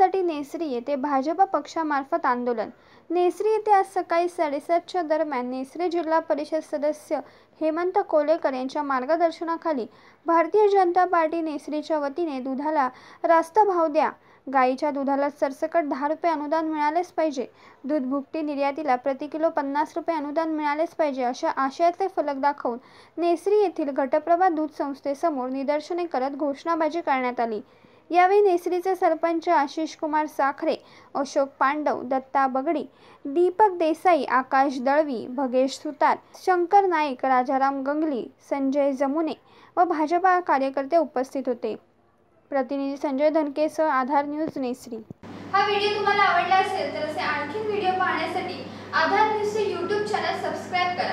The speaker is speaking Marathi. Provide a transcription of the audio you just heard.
नेसरी येथे भाजपा पक्षामार्फत आंदोलन नेसरी येथे आज सकाळी साडेसातच्या दरम्यान नेसरी जिल्हा परिषद सदस्य हेमंत कोलेकर यांच्या मार्गदर्शनाखाली भारतीय जनता पार्टी नेसरीच्या वतीने दुधाला रास्त भाव द्या गाईच्या दुधाला सरसकट दहा रुपये अनुदान मिळालेच पाहिजे दूध भुकटी निर्यातीला प्रति किलो पन्नास रुपये अनुदान मिळालेच पाहिजे अशा आशयाचे फलक दाखवून नेसरी येथील घटप्रभा दूध संस्थेसमोर निदर्शने करत घोषणाबाजी करण्यात आली यावेळी नेसरीचे सरपंच आशिष कुमार साखरे अशोक पांडव दत्ता बगडी दीपक देसाई आकाश दळवी भगेश सुतार शंकर नाईक राजाराम गंगली संजय जमुने व भाजपा कार्यकर्ते उपस्थित होते प्रतिनिधी संजय धनकेसह आधार न्यूज नेसरी हा व्हिडिओ तुम्हाला आवडला असेल तर असे आणखी व्हिडिओ पाहण्यासाठी आधार न्यूजचे यूट्यूब चॅनल सबस्क्राईब करा